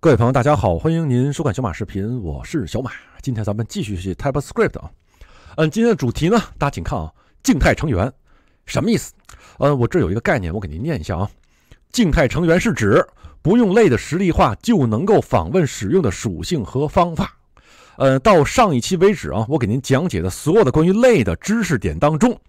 各位朋友，大家好，欢迎您收看小马视频，我是小马。今天咱们继续学 TypeScript 啊，嗯，今天的主题呢，大家请看啊，静态成员，什么意思？呃，我这有一个概念，我给您念一下啊，静态成员是指不用类的实例化就能够访问使用的属性和方法。呃，到上一期为止啊，我给您讲解的所有的关于类的知识点当中，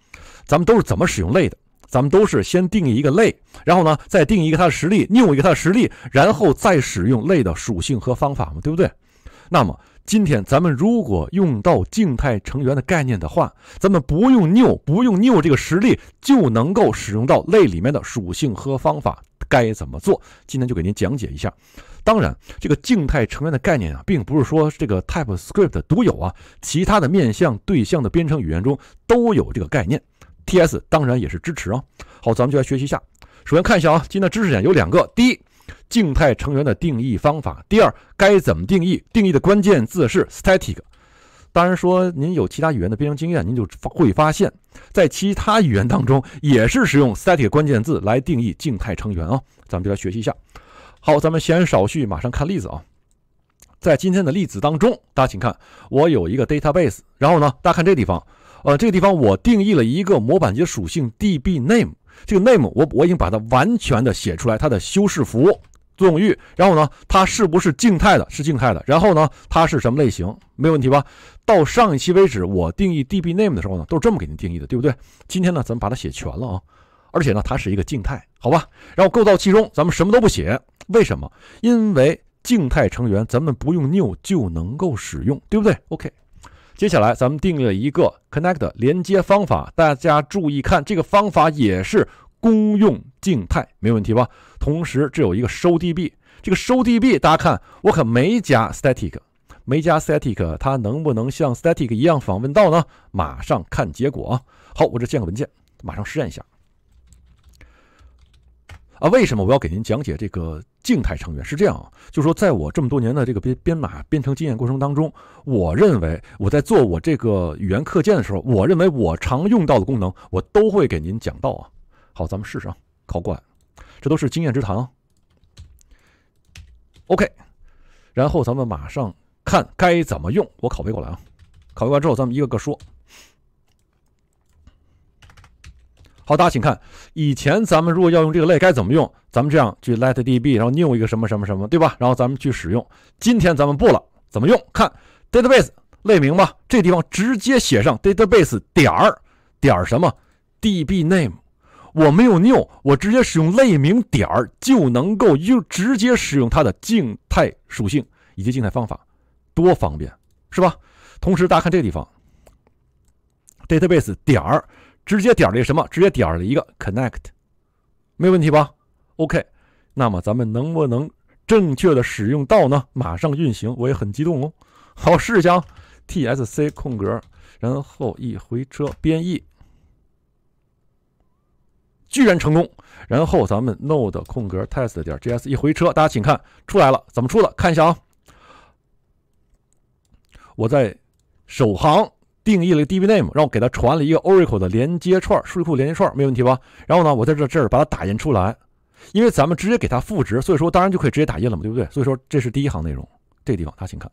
咱们都是怎么使用类的。咱们都是先定义一个类，然后呢再定义一个它的实例，new 一个它的实例，然后再使用类的属性和方法嘛，对不对？那么今天咱们如果用到静态成员的概念的话，咱们不用 new，不用 new 这个实例，就能够使用到类里面的属性和方法。该怎么做？今天就给您讲解一下。当然，这个静态成员的概念啊，并不是说这个 TypeScript 独有啊，其他的面向对象的编程语言中都有这个概念。T S 当然也是支持啊。好，咱们就来学习一下。首先看一下啊，今天的知识点有两个：第一，静态成员的定义方法；第二，该怎么定义？定义的关键字是 static。当然说，您有其他语言的编程经验，您就会发现，在其他语言当中也是使用 static 关键字来定义静态成员啊。咱们就来学习一下。好，咱们闲言少叙，马上看例子啊。在今天的例子当中，大家请看，我有一个 database，然后呢，大家看这地方。呃，这个地方我定义了一个模板级属性 db name，这个 name 我我已经把它完全的写出来，它的修饰符作用域，然后呢，它是不是静态的？是静态的。然后呢，它是什么类型？没有问题吧？到上一期为止，我定义 db name 的时候呢，都是这么给您定义的，对不对？今天呢，咱们把它写全了啊，而且呢，它是一个静态，好吧？然后构造器中咱们什么都不写，为什么？因为静态成员咱们不用 new 就能够使用，对不对？OK。接下来，咱们定了一个 connect 连接方法，大家注意看，这个方法也是公用静态，没问题吧？同时，这有一个收 DB，这个收 DB，大家看，我可没加 static，没加 static，它能不能像 static 一样访问到呢？马上看结果啊！好，我这建个文件，马上试验一下。啊，为什么我要给您讲解这个静态成员？是这样，啊，就是说，在我这么多年的这个编编码编程经验过程当中，我认为我在做我这个语言课件的时候，我认为我常用到的功能，我都会给您讲到啊。好，咱们试试啊，考过来，这都是经验之谈。啊。OK，然后咱们马上看该怎么用，我拷贝过来啊，拷贝完之后咱们一个个说。好，大家请看，以前咱们如果要用这个类，该怎么用？咱们这样去 let db，然后 new 一个什么什么什么，对吧？然后咱们去使用。今天咱们不了，怎么用？看 database 类名吧，这地方直接写上 database 点儿点什么 db name。我没有 new，我直接使用类名点儿就能够用，直接使用它的静态属性以及静态方法，多方便，是吧？同时大家看这个地方 database 点儿。直接点了一个什么？直接点了一个 connect，没有问题吧？OK，那么咱们能不能正确的使用到呢？马上运行，我也很激动哦。好，试一下啊，TSC 空格，然后一回车编译，居然成功。然后咱们 Node 空格 test 点 JS 一回车，大家请看出来了，怎么出的？看一下啊，我在首行。定义了 db name，然后给它传了一个 oracle 的连接串，数据库连接串，没问题吧？然后呢，我在这这儿把它打印出来，因为咱们直接给它赋值，所以说当然就可以直接打印了嘛，对不对？所以说这是第一行内容，这地方大家请看，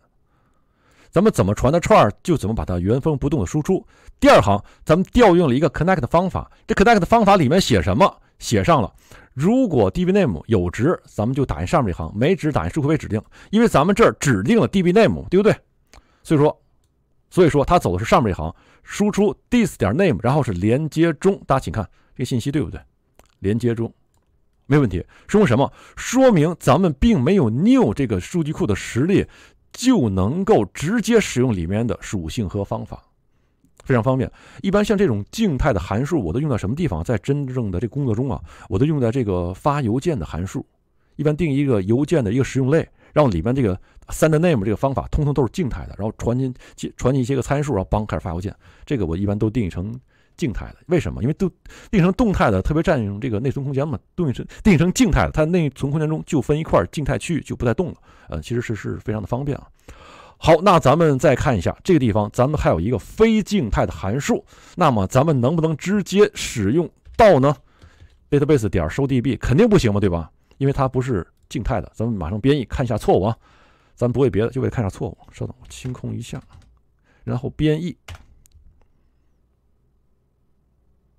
咱们怎么传的串就怎么把它原封不动的输出。第二行，咱们调用了一个 connect 方法，这 connect 方法里面写什么？写上了。如果 db name 有值，咱们就打印上面这行，没值打印数据库指定，因为咱们这儿指定了 db name，对不对？所以说。所以说，它走的是上面一行，输出 this 点 name，然后是连接中。大家请看这个信息对不对？连接中，没问题。说明什么？说明咱们并没有 new 这个数据库的实力，就能够直接使用里面的属性和方法，非常方便。一般像这种静态的函数，我都用在什么地方？在真正的这工作中啊，我都用在这个发邮件的函数。一般定一个邮件的一个实用类，让里边这个 send name 这个方法通通都是静态的，然后传进传进一些个参数，然后帮开始发邮件，这个我一般都定义成静态的。为什么？因为都定义成动态的，特别占用这个内存空间嘛。定义成定义成静态的，它内存空间中就分一块静态区域，就不再动了。呃，其实是是非常的方便啊。好，那咱们再看一下这个地方，咱们还有一个非静态的函数，那么咱们能不能直接使用到呢？database 点收 db，肯定不行嘛，对吧？因为它不是静态的，咱们马上编译看一下错误啊！咱不为别的，就为了看一下错误。稍等，我清空一下，然后编译。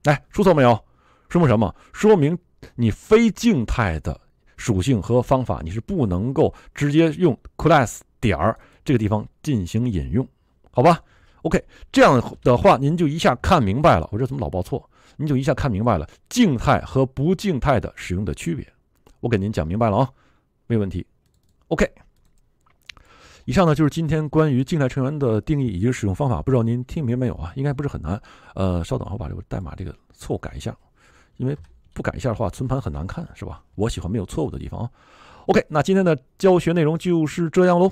来，出错没有？说明什么？说明你非静态的属性和方法，你是不能够直接用 class 点儿这个地方进行引用，好吧？OK，这样的话，您就一下看明白了。我这怎么老报错？您就一下看明白了，静态和不静态的使用的区别。我给您讲明白了啊，没问题。OK，以上呢就是今天关于静态成员的定义以及使用方法，不知道您听明白没有啊？应该不是很难。呃，稍等，我把这个代码这个错误改一下，因为不改一下的话存盘很难看，是吧？我喜欢没有错误的地方啊。OK，那今天的教学内容就是这样喽。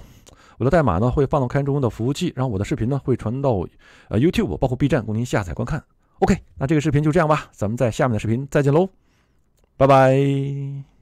我的代码呢会放到开源中的服务器，然后我的视频呢会传到呃 YouTube，包括 B 站供您下载观看。OK，那这个视频就这样吧，咱们在下面的视频再见喽，拜拜。